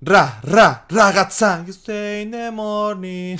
Ra, ra, ragazza, you stay in the morning.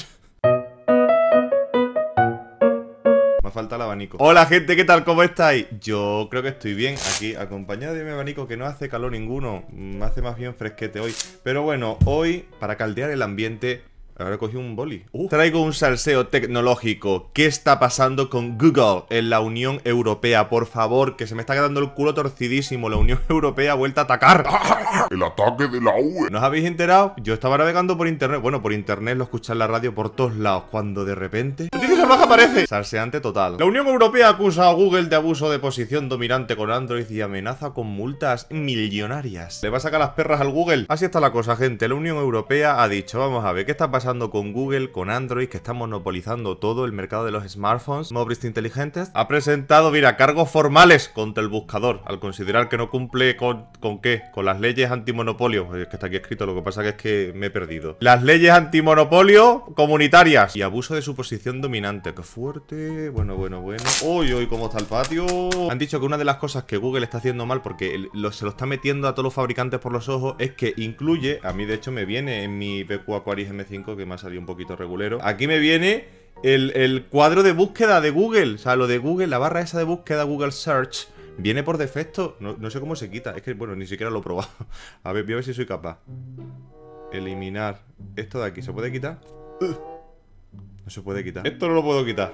Me falta el abanico. Hola gente, ¿qué tal? ¿Cómo estáis? Yo creo que estoy bien aquí, acompañado de mi abanico que no hace calor ninguno, Me hace más bien fresquete hoy. Pero bueno, hoy, para caldear el ambiente, Ahora cogí un boli. Uh. Traigo un salseo tecnológico. ¿Qué está pasando con Google en la Unión Europea? Por favor, que se me está quedando el culo torcidísimo. La Unión Europea ha vuelto a atacar. El ataque de la UE. ¿Nos habéis enterado? Yo estaba navegando por internet. Bueno, por internet lo escuché en la radio por todos lados. Cuando de repente... ¡Noticia salvaje aparece! Salseante total. La Unión Europea acusa a Google de abuso de posición dominante con Android y amenaza con multas millonarias. Le va a sacar las perras al Google. Así está la cosa, gente. La Unión Europea ha dicho, vamos a ver, ¿qué está pasando? con Google, con Android, que está monopolizando todo el mercado de los smartphones móviles inteligentes, ha presentado, mira, cargos formales contra el buscador, al considerar que no cumple con, con qué, con las leyes antimonopolio, que está aquí escrito, lo que pasa que es que me he perdido. Las leyes antimonopolio comunitarias y abuso de su posición dominante, qué fuerte, bueno, bueno, bueno. Uy, uy, cómo está el patio. Han dicho que una de las cosas que Google está haciendo mal, porque se lo está metiendo a todos los fabricantes por los ojos, es que incluye, a mí de hecho me viene en mi PQ Aquaris M5 que me ha salido un poquito regulero. Aquí me viene el, cuadro de búsqueda de Google. O sea, lo de Google, la barra esa de búsqueda Google Search. Viene por defecto. No, no, sé cómo se quita. Es que, bueno, ni siquiera lo he probado. A ver, voy a ver si soy capaz. Eliminar esto de aquí. ¿Se puede quitar? No se puede quitar. Esto no lo puedo quitar.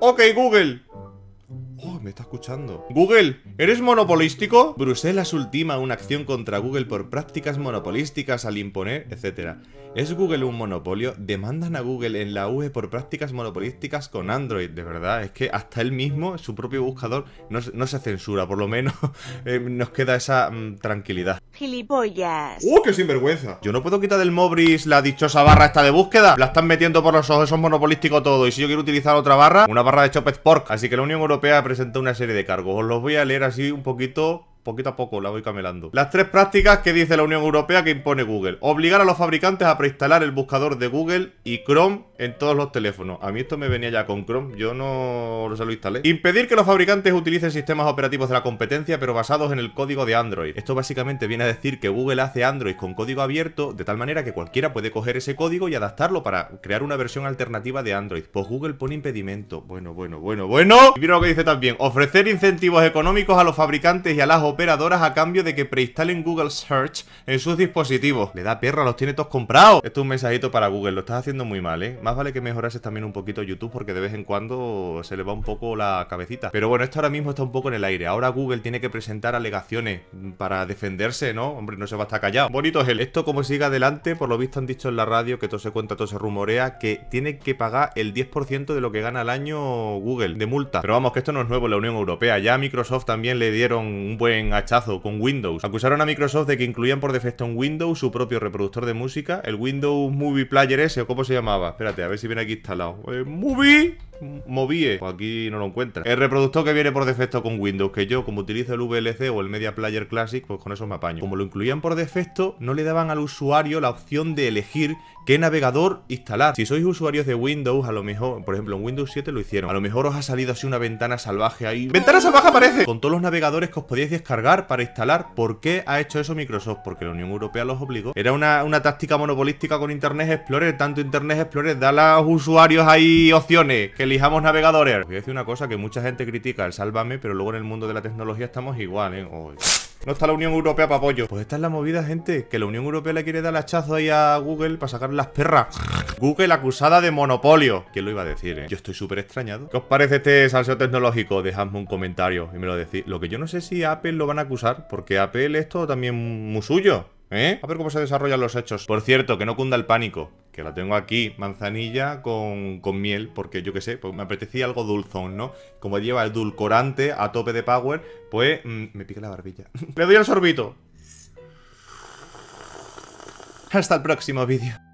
Ok, Google me está escuchando. Google, ¿eres monopolístico? Bruselas ultima una acción contra Google por prácticas monopolísticas al imponer, etc. ¿Es Google un monopolio? Demandan a Google en la UE por prácticas monopolísticas con Android. De verdad, es que hasta él mismo, su propio buscador, no, se censura. Por lo menos eh, nos queda esa mm, tranquilidad. ¡Gilipollas! ¡Uh, qué sinvergüenza! Yo no puedo quitar del Mobris la dichosa barra esta de búsqueda. La están metiendo por los ojos, es monopolístico todo. Y si yo quiero utilizar otra barra, una barra de Chopped Pork. Así que la Unión Europea presenta una serie de cargos. Os los voy a leer así un poquito poquito a poco la voy camelando. Las tres prácticas que dice la Unión Europea que impone Google. Obligar a los fabricantes a preinstalar el buscador de Google y Chrome en todos los teléfonos. A mí esto me venía ya con Chrome, yo no se lo instalé. Impedir que los fabricantes utilicen sistemas operativos de la competencia pero basados en el código de Android. Esto básicamente viene a decir que Google hace Android con código abierto de tal manera que cualquiera puede coger ese código y adaptarlo para crear una versión alternativa de Android. Pues Google pone impedimento. Bueno, bueno, bueno, bueno. Y mira lo que dice también. Ofrecer incentivos económicos a los fabricantes y a las operadoras a cambio de que preinstalen Google Search en sus dispositivos. Le da perra, los tiene todos comprados. Esto es un mensajito para Google, lo estás haciendo muy mal, ¿eh? Más vale que mejorases también un poquito YouTube porque de vez en cuando se le va un poco la cabecita. Pero bueno, esto ahora mismo está un poco en el aire. Ahora Google tiene que presentar alegaciones para defenderse, ¿no? Hombre, no se va a estar callado. Bonito es él. Esto como sigue adelante, por lo visto han dicho en la radio que todo se cuenta, todo se rumorea, que tiene que pagar el 10% de lo que gana al año Google de multa. Pero vamos, que esto no es nuevo en la Unión Europea. Ya a Microsoft también le dieron un buen hachazo con Windows. Acusaron a Microsoft de que incluían por defecto en Windows su propio reproductor de música, el Windows Movie Player S, o cómo se llamaba. Espérate, a ver si viene aquí instalado. Eh, movie Movie, pues aquí no lo encuentra. El reproductor que viene por defecto con Windows, que yo como utilizo el VLC o el Media Player Classic, pues con eso me apaño. Como lo incluían por defecto, no le daban al usuario la opción de elegir qué navegador instalar. Si sois usuarios de Windows, a lo mejor, por ejemplo, en Windows 7 lo hicieron. A lo mejor os ha salido así una ventana salvaje ahí. ¡Ventana salvaje aparece! Con todos los navegadores que os podíais descargar para instalar. ¿Por qué ha hecho eso Microsoft? Porque la Unión Europea los obligó. Era una, táctica monopolística con Internet Explorer. Tanto Internet Explorer da a los usuarios ahí opciones, que elijamos navegadores. es voy una cosa que mucha gente critica, el sálvame, pero luego en el mundo de la tecnología estamos igual, ¿eh? No está la Unión Europea para apoyo. Pues esta es la movida, gente, que la Unión Europea le quiere dar el hachazo ahí a Google para sacar las perras. Google acusada de monopolio. ¿Quién lo iba a decir, eh? Yo estoy súper extrañado. ¿Qué os parece este salseo tecnológico? Dejadme un comentario y me lo decís. Lo que yo no sé si Apple lo van a acusar, porque Apple esto también muy suyo. ¿Eh? A ver cómo se desarrollan los hechos. Por cierto, que no cunda el pánico. Que la tengo aquí, manzanilla con, miel, porque yo qué sé, pues me apetecía algo dulzón, ¿no? Como lleva el dulcorante a tope de power, pues mm, me pica la barbilla. Le doy el sorbito. Hasta el próximo vídeo.